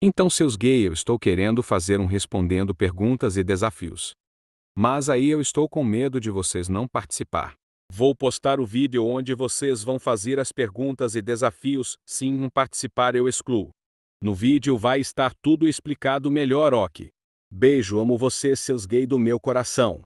Então seus gay eu estou querendo fazer um respondendo perguntas e desafios. Mas aí eu estou com medo de vocês não participar. Vou postar o vídeo onde vocês vão fazer as perguntas e desafios, sim um participar eu excluo. No vídeo vai estar tudo explicado melhor ok. Beijo amo vocês seus gay do meu coração.